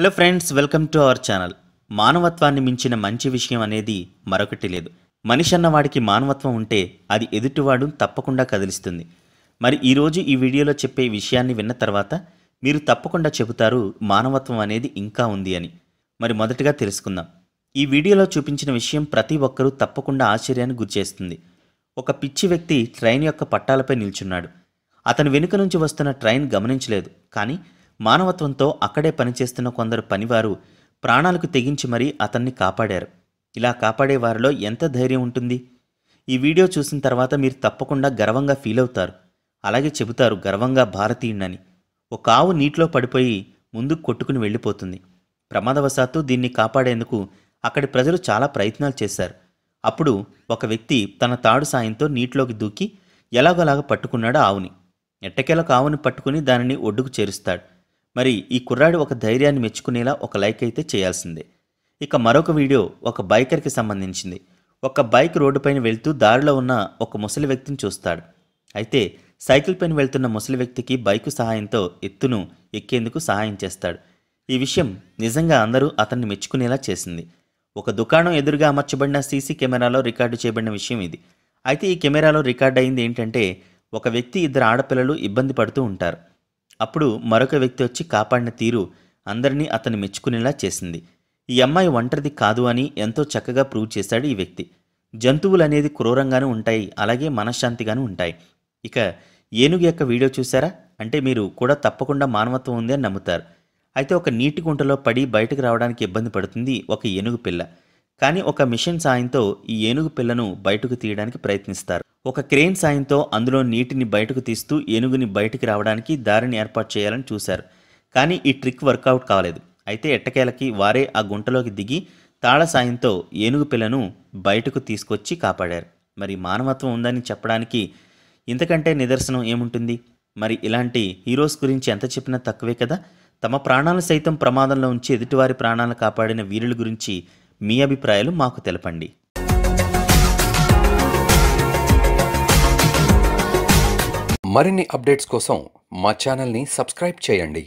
hello friends welcome to our channel మానవత్వాన్ని మించిన మంచి విషయం అనేది మరొకటి లేదు మనిషి అన్నవాడికి మానవత్వం ఉంటే అది ఎదుటివాడు తప్పకుండా కదిలిస్తుంది మరి ఈరోజు ఈ వీడియోలో చెప్పే విషయాన్ని విన్న తర్వాత మీరు తప్పకుండా చెబుతారు మానవత్వం అనేది ఇంకా ఉంది అని మరి మొదటగా తెలుసుకుందాం ఈ వీడియోలో చూపించిన విషయం ప్రతి ఒక్కరూ తప్పకుండా ఆశ్చర్యాన్ని గురిచేస్తుంది ఒక పిచ్చి వ్యక్తి ట్రైన్ యొక్క పట్టాలపై నిల్చున్నాడు అతని వెనుక నుంచి వస్తున్న ట్రైన్ గమనించలేదు కానీ మానవత్వంతో అక్కడే పనిచేస్తున్న కొందరు పనివారు ప్రాణాలకు తెగించి మరీ అతన్ని కాపాడారు ఇలా కాపాడే వారిలో ఎంత ధైర్యం ఉంటుంది ఈ వీడియో చూసిన తర్వాత మీరు తప్పకుండా గర్వంగా ఫీల్ అవుతారు అలాగే చెబుతారు గర్వంగా భారతీయుణ్ణని ఒక ఆవు నీటిలో పడిపోయి ముందుకు కొట్టుకుని వెళ్ళిపోతుంది ప్రమాదవశాత్తు దీన్ని కాపాడేందుకు అక్కడి ప్రజలు చాలా ప్రయత్నాలు చేశారు అప్పుడు ఒక వ్యక్తి తన తాడు సాయంతో నీటిలోకి దూకి ఎలాగోలాగా పట్టుకున్నాడు ఆవుని ఎట్టకేలకు ఆవుని పట్టుకుని దానిని ఒడ్డుకు చేరుస్తాడు మరి ఈ కుర్రాడు ఒక ధైర్యాన్ని మెచ్చుకునేలా ఒక లైక్ అయితే చేయాల్సిందే ఇక మరొక వీడియో ఒక బైకర్కి సంబంధించింది ఒక బైక్ రోడ్డుపైన వెళ్తూ దారిలో ఉన్న ఒక ముసలి వ్యక్తిని చూస్తాడు అయితే సైకిల్ పైన వెళ్తున్న ముసలి వ్యక్తికి బైకు సహాయంతో ఎత్తును ఎక్కేందుకు సహాయం చేస్తాడు ఈ విషయం నిజంగా అందరూ అతన్ని మెచ్చుకునేలా చేసింది ఒక దుకాణం ఎదురుగా అమర్చబడిన సీసీ కెమెరాలో రికార్డు చేయబడిన విషయం ఇది అయితే ఈ కెమెరాలో రికార్డ్ అయింది ఏంటంటే ఒక వ్యక్తి ఇద్దరు ఆడపిల్లలు ఇబ్బంది పడుతూ ఉంటారు అప్పుడు మరొక వ్యక్తి వచ్చి కాపాడిన తీరు అందరినీ అతను మెచ్చుకునేలా చేసింది ఈ అమ్మాయి ఒంటరిది కాదు అని ఎంతో చక్కగా ప్రూవ్ చేశాడు ఈ వ్యక్తి జంతువులు అనేది క్రూరంగానూ ఉంటాయి అలాగే మనశ్శాంతిగాను ఉంటాయి ఇక ఏనుగు యొక్క వీడియో చూసారా అంటే మీరు కూడా తప్పకుండా మానవత్వం ఉంది అని నమ్ముతారు అయితే ఒక నీటి గుంటలో పడి బయటకు రావడానికి ఇబ్బంది పడుతుంది ఒక ఏనుగు పిల్ల కానీ ఒక మిషన్ సాయంతో ఈ ఏనుగు పిల్లను బయటకు తీయడానికి ప్రయత్నిస్తారు ఒక క్రేన్ సాయంతో అందులో నీటిని బయటకు తీస్తూ ఏనుగుని బయటికి రావడానికి దారిని ఏర్పాటు చేయాలని చూశారు కానీ ఈ ట్రిక్ వర్కౌట్ కాలేదు అయితే ఎట్టకేలకి వారే ఆ గుంటలోకి దిగి తాళ సాయంతో ఏనుగు పిల్లను బయటకు తీసుకొచ్చి కాపాడారు మరి మానవత్వం ఉందని చెప్పడానికి ఇంతకంటే నిదర్శనం ఏముంటుంది మరి ఇలాంటి హీరోస్ గురించి ఎంత చెప్పినా తక్కువే కదా తమ ప్రాణాలు సైతం ప్రమాదంలో ఉంచి ఎదుటివారి ప్రాణాలను కాపాడిన వీరుల గురించి మీ అభిప్రాయాలు మాకు తెలపండి మరిన్ని అప్డేట్స్ కోసం మా ఛానల్ని సబ్స్క్రైబ్ చేయండి